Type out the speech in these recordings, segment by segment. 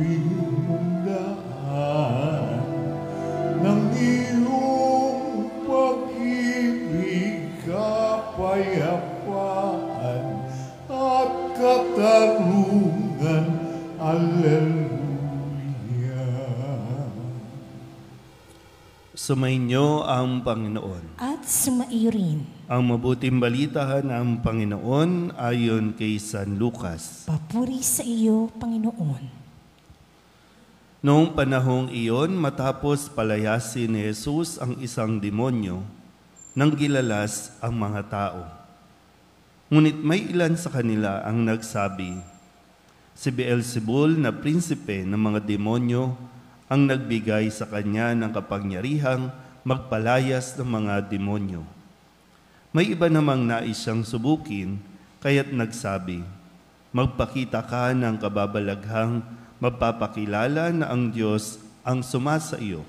Pinundaan ng iyong pag-ibig kapayapaan at katarungan. Alleluia. Sumainyo ang Panginoon. At sumaiyo Ang mabuting balitahan ang Panginoon ayon kay San Lucas. Papuri sa iyo, Panginoon. Noong panahong iyon, matapos palayasin ni Jesus ang isang demonyo, nang gilalas ang mga tao. Ngunit may ilan sa kanila ang nagsabi, Si Beelzebul na prinsipe ng mga demonyo ang nagbigay sa kanya ng kapangyarihang magpalayas ng mga demonyo. May iba namang nais siyang subukin, kaya't nagsabi, Magpakita ka ng kababalaghang mapapakilala na ang Diyos ang sumasa iyo.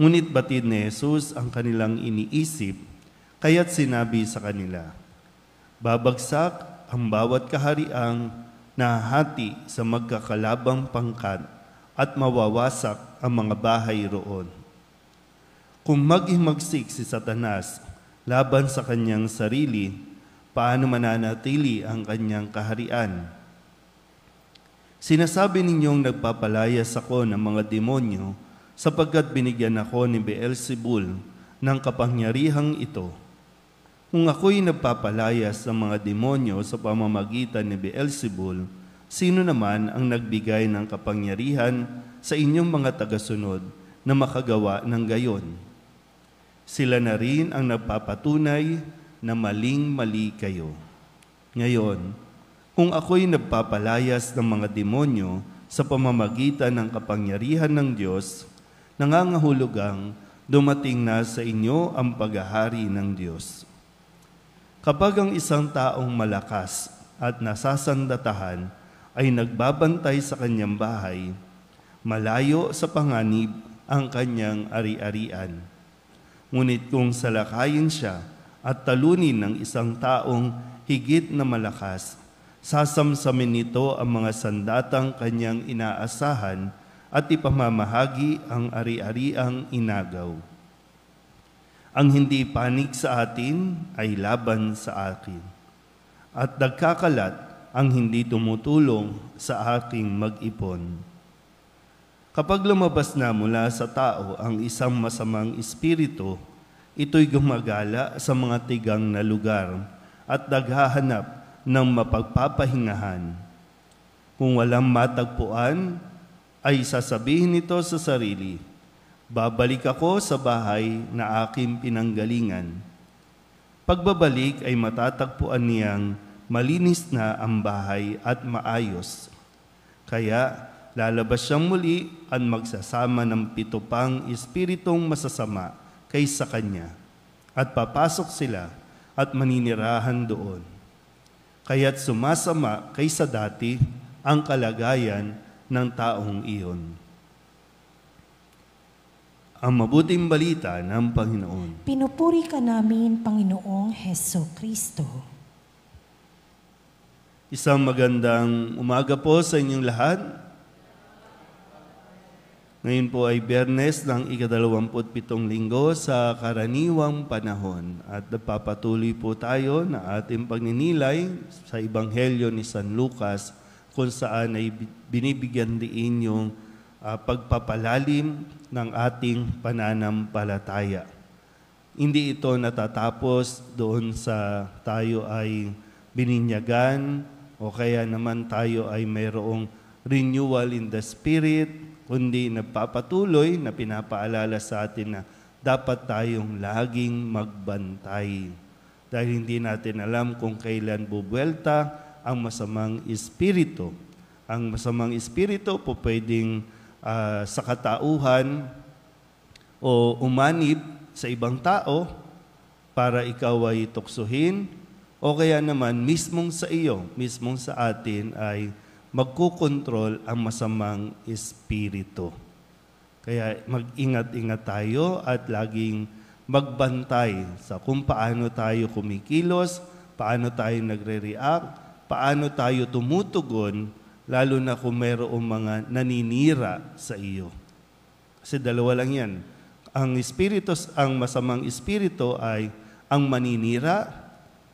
Ngunit batid ni Jesus ang kanilang iniisip, kaya't sinabi sa kanila, Babagsak ang bawat kahariang nahati sa magkakalabang pangkat at mawawasak ang mga bahay roon. Kung maghimagsik si Satanas laban sa kanyang sarili, paano mananatili ang kanyang kaharian? Sinasabi ninyong nagpapalayas ako ng mga demonyo sapagkat binigyan ako ni Beelzebul ng kapangyarihang ito. Kung ako'y nagpapalayas ng mga demonyo sa pamamagitan ni Beelzebul, sino naman ang nagbigay ng kapangyarihan sa inyong mga tagasunod na makagawa ng gayon? Sila na rin ang nagpapatunay na maling-mali kayo. Ngayon, kung ako'y nagpapalayas ng mga demonyo sa pamamagitan ng kapangyarihan ng Diyos, nangangahulugang dumating na sa inyo ang paghahari ng Diyos. Kapag ang isang taong malakas at nasasandatahan ay nagbabantay sa kanyang bahay, malayo sa panganib ang kanyang ari-arian. Ngunit kung salakayin siya at talunin ng isang taong higit na malakas, Sasamsamin nito ang mga sandatang kanyang inaasahan at ipamamahagi ang ari-ariang inagaw. Ang hindi panig sa atin ay laban sa akin. At nagkakalat ang hindi tumutulong sa aking mag-ipon. Kapag lumabas na mula sa tao ang isang masamang espiritu, ito'y gumagala sa mga tigang na lugar at naghahanap ng mapagpapahingahan. Kung walang matagpuan, ay sasabihin nito sa sarili, Babalik ako sa bahay na aking pinanggalingan. Pagbabalik ay matatagpuan niyang malinis na ang bahay at maayos. Kaya lalabas siyang muli at magsasama ng pito pang espiritong masasama kaysa kanya. At papasok sila at maninirahan doon kaya't sumasama kaysa dati ang kalagayan ng taong iyon. Ang mabuting balita ng Panginoon. Pinupuri ka namin, Panginoong Heso Kristo. Isang magandang umaga po sa inyong lahat. Ngayon po ay biyernes ng ikadalawamputpitong linggo sa karaniwang panahon at napapatuloy po tayo na ating pagninilay sa Ebanghelyo ni San Lucas kung saan ay binibigyan din yung uh, pagpapalalim ng ating pananampalataya. Hindi ito natatapos doon sa tayo ay bininyagan o kaya naman tayo ay mayroong renewal in the spirit kundi nagpapatuloy na pinapaalala sa atin na dapat tayong laging magbantay. Dahil hindi natin alam kung kailan bubwelta ang masamang espiritu. Ang masamang espiritu po pwedeng uh, sa katauhan o umanib sa ibang tao para ikaw ay tuksuhin o kaya naman mismong sa iyo, mismong sa atin ay magkukontrol ang masamang espiritu. Kaya mag-ingat-ingat tayo at laging magbantay sa kung paano tayo kumikilos, paano tayo nagre-react, paano tayo tumutugon, lalo na kung mayroong mga naninira sa iyo. Kasi dalawa lang yan. Ang espiritus, ang masamang espiritu ay ang maninira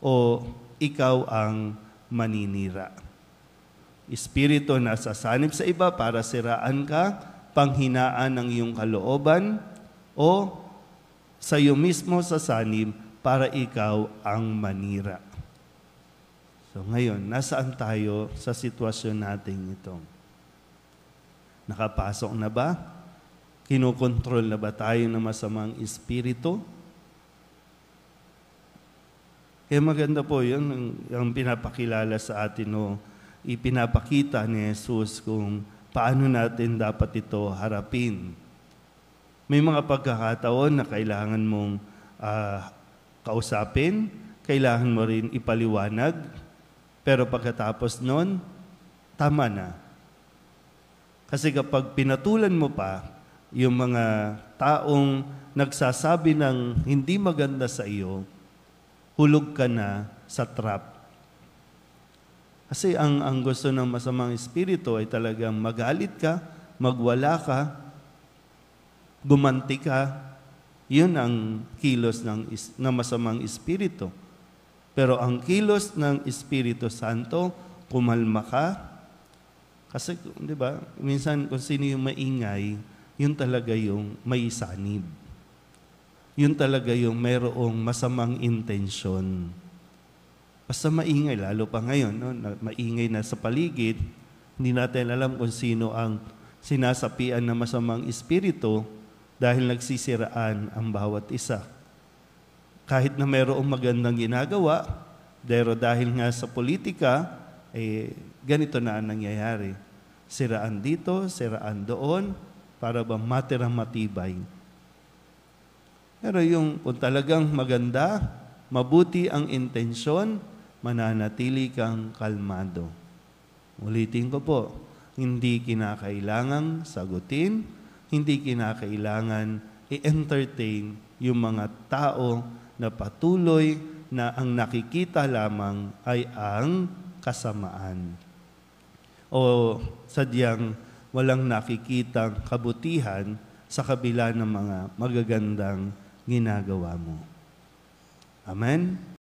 o ikaw ang maninira espiritu na sasanib sa iba para siraan ka, panghinaan ng iyong kalooban, o sa iyo mismo sasanib para ikaw ang manira. So ngayon, nasaan tayo sa sitwasyon nating ito? Nakapasok na ba? Kinokontrol na ba tayo ng masamang espiritu? Kaya eh, maganda po yun, ang pinapakilala sa atin noong ipinapakita ni Jesus kung paano natin dapat ito harapin. May mga pagkakataon na kailangan mong uh, kausapin, kailangan mo rin ipaliwanag, pero pagkatapos nun, tama na. Kasi kapag pinatulan mo pa yung mga taong nagsasabi ng hindi maganda sa iyo, hulog ka na sa trap kasi ang, ang gusto ng masamang espiritu ay talagang magalit ka, magwala ka, gumanti ka. Yun ang kilos ng, ng masamang espiritu. Pero ang kilos ng Espiritu Santo, kumalma ka. Kasi, di ba, minsan kung sino yung maingay, yun talaga yung may sanib. Yun talaga yung mayroong masamang intensyon. Basta maingay, lalo pa ngayon, no? na, maingay na sa paligid, hindi natin alam kung sino ang sinasapian na masamang espiritu dahil nagsisiraan ang bawat isa. Kahit na mayroong magandang ginagawa, pero dahil nga sa politika, eh, ganito na ang nangyayari. Siraan dito, siraan doon, para bang matirang matibay. Pero yung kung talagang maganda, mabuti ang intensyon, mananatili kang kalmado. Ulitin ko po, hindi kinakailangang sagutin, hindi kinakailangan i-entertain yung mga tao na patuloy na ang nakikita lamang ay ang kasamaan. O sadyang walang nakikitang kabutihan sa kabila ng mga magagandang ginagawa mo. Amen?